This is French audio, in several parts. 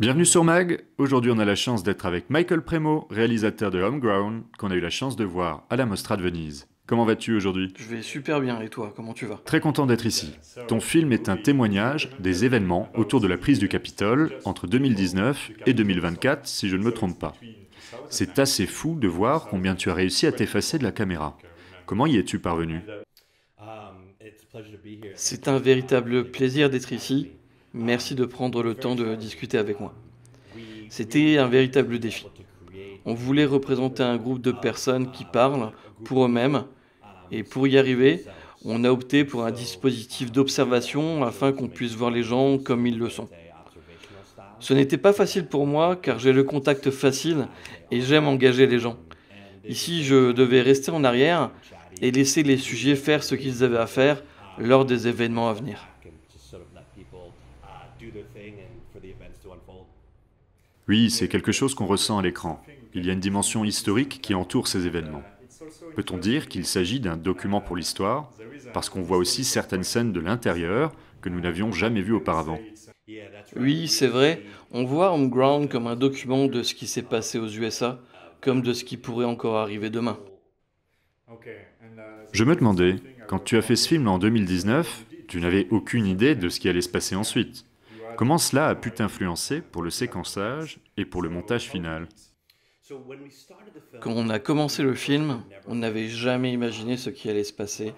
Bienvenue sur Mag. Aujourd'hui, on a la chance d'être avec Michael Premo, réalisateur de Homegrown, qu'on a eu la chance de voir à la Mostra de Venise. Comment vas-tu aujourd'hui Je vais super bien et toi, comment tu vas Très content d'être ici. Ton film est un témoignage des événements autour de la prise du Capitole entre 2019 et 2024, si je ne me trompe pas. C'est assez fou de voir combien tu as réussi à t'effacer de la caméra. Comment y es-tu parvenu C'est un véritable plaisir d'être ici Merci de prendre le temps de discuter avec moi. C'était un véritable défi. On voulait représenter un groupe de personnes qui parlent pour eux-mêmes. Et pour y arriver, on a opté pour un dispositif d'observation afin qu'on puisse voir les gens comme ils le sont. Ce n'était pas facile pour moi car j'ai le contact facile et j'aime engager les gens. Ici, je devais rester en arrière et laisser les sujets faire ce qu'ils avaient à faire lors des événements à venir. Oui, c'est quelque chose qu'on ressent à l'écran. Il y a une dimension historique qui entoure ces événements. Peut-on dire qu'il s'agit d'un document pour l'histoire Parce qu'on voit aussi certaines scènes de l'intérieur que nous n'avions jamais vues auparavant. Oui, c'est vrai. On voit Ground comme un document de ce qui s'est passé aux USA, comme de ce qui pourrait encore arriver demain. Je me demandais, quand tu as fait ce film en 2019, tu n'avais aucune idée de ce qui allait se passer ensuite. Comment cela a pu t'influencer pour le séquençage et pour le montage final Quand on a commencé le film, on n'avait jamais imaginé ce qui allait se passer,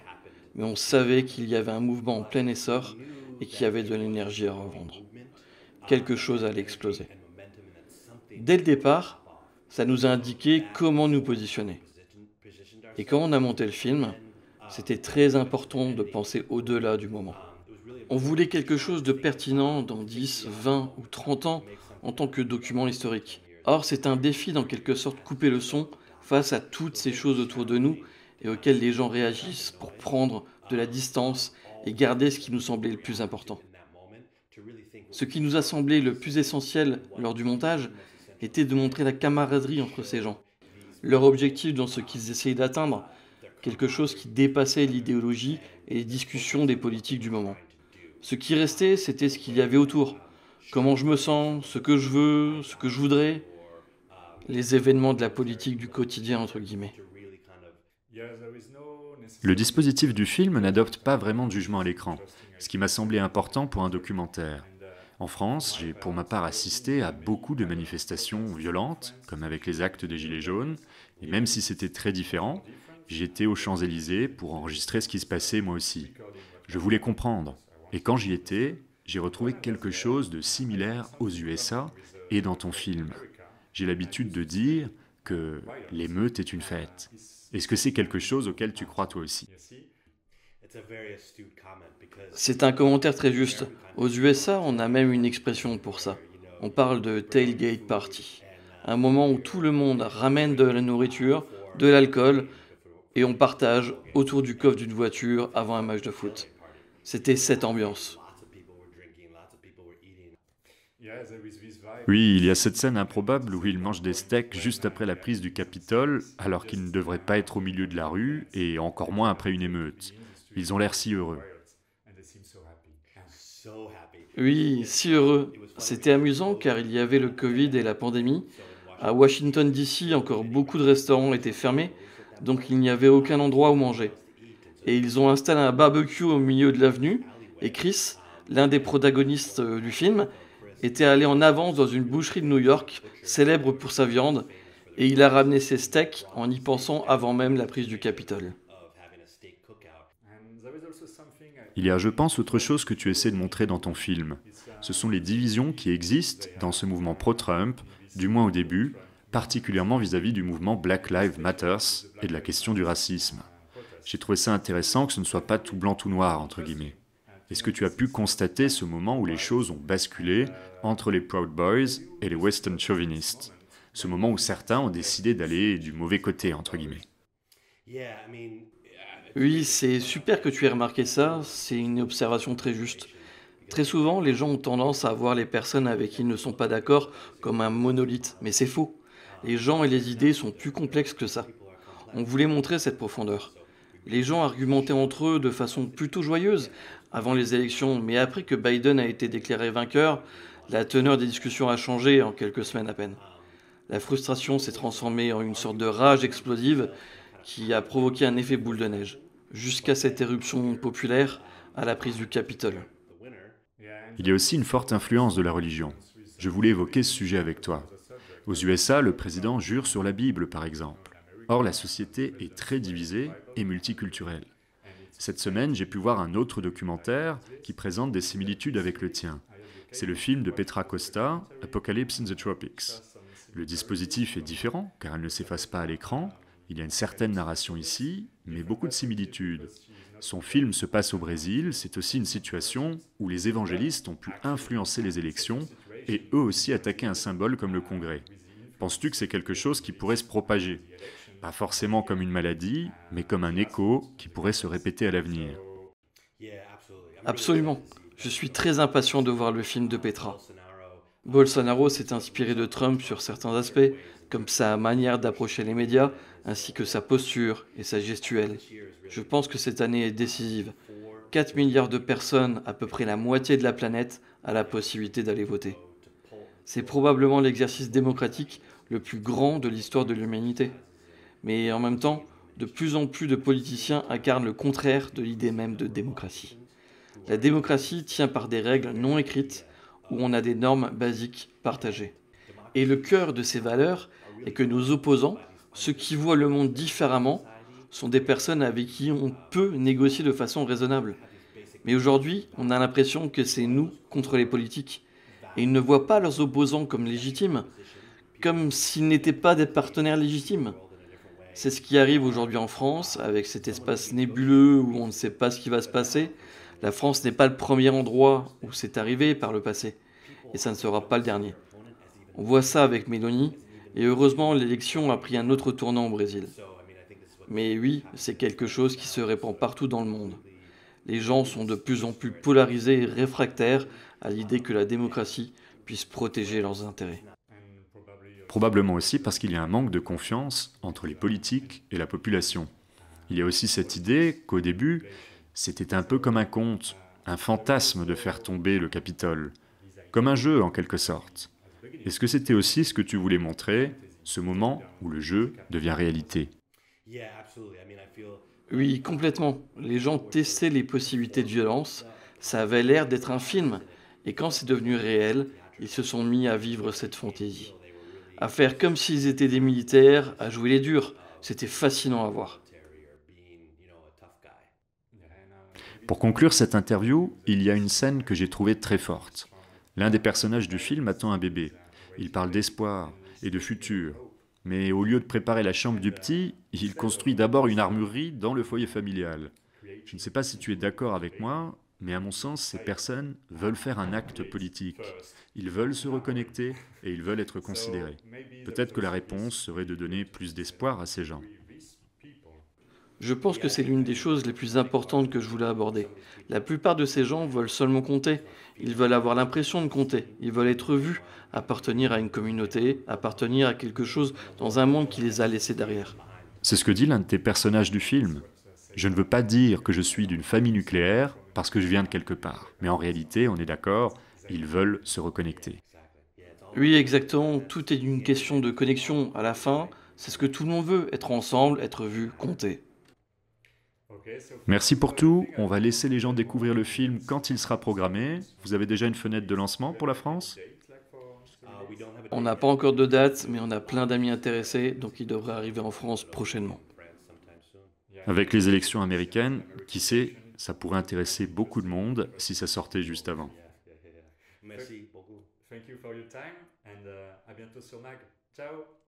mais on savait qu'il y avait un mouvement en plein essor et qu'il y avait de l'énergie à revendre. Quelque chose allait exploser. Dès le départ, ça nous a indiqué comment nous positionner. Et quand on a monté le film, c'était très important de penser au-delà du moment. On voulait quelque chose de pertinent dans 10, 20 ou 30 ans en tant que document historique. Or, c'est un défi d'en quelque sorte couper le son face à toutes ces choses autour de nous et auxquelles les gens réagissent pour prendre de la distance et garder ce qui nous semblait le plus important. Ce qui nous a semblé le plus essentiel lors du montage était de montrer la camaraderie entre ces gens, leur objectif dans ce qu'ils essayaient d'atteindre, quelque chose qui dépassait l'idéologie et les discussions des politiques du moment. Ce qui restait, c'était ce qu'il y avait autour. Comment je me sens, ce que je veux, ce que je voudrais. Les événements de la politique du quotidien, entre guillemets. Le dispositif du film n'adopte pas vraiment de jugement à l'écran, ce qui m'a semblé important pour un documentaire. En France, j'ai pour ma part assisté à beaucoup de manifestations violentes, comme avec les actes des Gilets jaunes, et même si c'était très différent, j'étais aux Champs-Élysées pour enregistrer ce qui se passait moi aussi. Je voulais comprendre, et quand j'y étais, j'ai retrouvé quelque chose de similaire aux USA et dans ton film. J'ai l'habitude de dire que l'émeute est une fête. Est-ce que c'est quelque chose auquel tu crois toi aussi C'est un commentaire très juste. Aux USA, on a même une expression pour ça. On parle de tailgate party. Un moment où tout le monde ramène de la nourriture, de l'alcool, et on partage autour du coffre d'une voiture avant un match de foot. C'était cette ambiance. Oui, il y a cette scène improbable où ils mangent des steaks juste après la prise du Capitole, alors qu'ils ne devraient pas être au milieu de la rue, et encore moins après une émeute. Ils ont l'air si heureux. Oui, si heureux. C'était amusant car il y avait le Covid et la pandémie. À Washington, D.C., encore beaucoup de restaurants étaient fermés, donc il n'y avait aucun endroit où manger et ils ont installé un barbecue au milieu de l'avenue. Et Chris, l'un des protagonistes euh, du film, était allé en avance dans une boucherie de New York, célèbre pour sa viande, et il a ramené ses steaks en y pensant avant même la prise du Capitole. Il y a, je pense, autre chose que tu essaies de montrer dans ton film. Ce sont les divisions qui existent dans ce mouvement pro-Trump, du moins au début, particulièrement vis-à-vis du mouvement Black Lives Matters et de la question du racisme. J'ai trouvé ça intéressant que ce ne soit pas tout blanc, tout noir, entre guillemets. Est-ce que tu as pu constater ce moment où les choses ont basculé entre les Proud Boys et les Western Chauvinistes Ce moment où certains ont décidé d'aller du mauvais côté, entre guillemets. Oui, c'est super que tu aies remarqué ça, c'est une observation très juste. Très souvent, les gens ont tendance à voir les personnes avec qui ils ne sont pas d'accord comme un monolithe, mais c'est faux. Les gens et les idées sont plus complexes que ça. On voulait montrer cette profondeur. Les gens argumentaient entre eux de façon plutôt joyeuse avant les élections, mais après que Biden a été déclaré vainqueur, la teneur des discussions a changé en quelques semaines à peine. La frustration s'est transformée en une sorte de rage explosive qui a provoqué un effet boule de neige, jusqu'à cette éruption populaire à la prise du Capitole. Il y a aussi une forte influence de la religion. Je voulais évoquer ce sujet avec toi. Aux USA, le président jure sur la Bible, par exemple. Or, la société est très divisée et multiculturelle. Cette semaine, j'ai pu voir un autre documentaire qui présente des similitudes avec le tien. C'est le film de Petra Costa, Apocalypse in the Tropics. Le dispositif est différent car elle ne s'efface pas à l'écran. Il y a une certaine narration ici, mais beaucoup de similitudes. Son film se passe au Brésil, c'est aussi une situation où les évangélistes ont pu influencer les élections et eux aussi attaquer un symbole comme le Congrès. Penses-tu que c'est quelque chose qui pourrait se propager pas forcément comme une maladie, mais comme un écho qui pourrait se répéter à l'avenir. Absolument. Je suis très impatient de voir le film de Petra. Bolsonaro s'est inspiré de Trump sur certains aspects, comme sa manière d'approcher les médias, ainsi que sa posture et sa gestuelle. Je pense que cette année est décisive. 4 milliards de personnes, à peu près la moitié de la planète, a la possibilité d'aller voter. C'est probablement l'exercice démocratique le plus grand de l'histoire de l'humanité. Mais en même temps, de plus en plus de politiciens incarnent le contraire de l'idée même de démocratie. La démocratie tient par des règles non écrites où on a des normes basiques partagées. Et le cœur de ces valeurs est que nos opposants, ceux qui voient le monde différemment, sont des personnes avec qui on peut négocier de façon raisonnable. Mais aujourd'hui, on a l'impression que c'est nous contre les politiques. Et ils ne voient pas leurs opposants comme légitimes, comme s'ils n'étaient pas des partenaires légitimes. C'est ce qui arrive aujourd'hui en France, avec cet espace nébuleux où on ne sait pas ce qui va se passer. La France n'est pas le premier endroit où c'est arrivé par le passé, et ça ne sera pas le dernier. On voit ça avec Mélanie, et heureusement l'élection a pris un autre tournant au Brésil. Mais oui, c'est quelque chose qui se répand partout dans le monde. Les gens sont de plus en plus polarisés et réfractaires à l'idée que la démocratie puisse protéger leurs intérêts probablement aussi parce qu'il y a un manque de confiance entre les politiques et la population. Il y a aussi cette idée qu'au début, c'était un peu comme un conte, un fantasme de faire tomber le Capitole, comme un jeu en quelque sorte. Est-ce que c'était aussi ce que tu voulais montrer, ce moment où le jeu devient réalité Oui, complètement. Les gens testaient les possibilités de violence, ça avait l'air d'être un film, et quand c'est devenu réel, ils se sont mis à vivre cette fantaisie à faire comme s'ils étaient des militaires, à jouer les durs. C'était fascinant à voir. Pour conclure cette interview, il y a une scène que j'ai trouvée très forte. L'un des personnages du film attend un bébé. Il parle d'espoir et de futur. Mais au lieu de préparer la chambre du petit, il construit d'abord une armurerie dans le foyer familial. Je ne sais pas si tu es d'accord avec moi, mais à mon sens, ces personnes veulent faire un acte politique. Ils veulent se reconnecter et ils veulent être considérés. Peut-être que la réponse serait de donner plus d'espoir à ces gens. Je pense que c'est l'une des choses les plus importantes que je voulais aborder. La plupart de ces gens veulent seulement compter. Ils veulent avoir l'impression de compter. Ils veulent être vus, appartenir à une communauté, appartenir à quelque chose dans un monde qui les a laissés derrière. C'est ce que dit l'un de tes personnages du film. Je ne veux pas dire que je suis d'une famille nucléaire, parce que je viens de quelque part. Mais en réalité, on est d'accord, ils veulent se reconnecter. Oui, exactement. Tout est une question de connexion. À la fin, c'est ce que tout le monde veut, être ensemble, être vu, compter. Merci pour tout. On va laisser les gens découvrir le film quand il sera programmé. Vous avez déjà une fenêtre de lancement pour la France On n'a pas encore de date, mais on a plein d'amis intéressés, donc il devrait arriver en France prochainement. Avec les élections américaines, qui sait ça pourrait intéresser beaucoup de monde si ça sortait juste avant. Merci beaucoup. Thank you for your time and uh, à bientôt sur Mag. Ciao.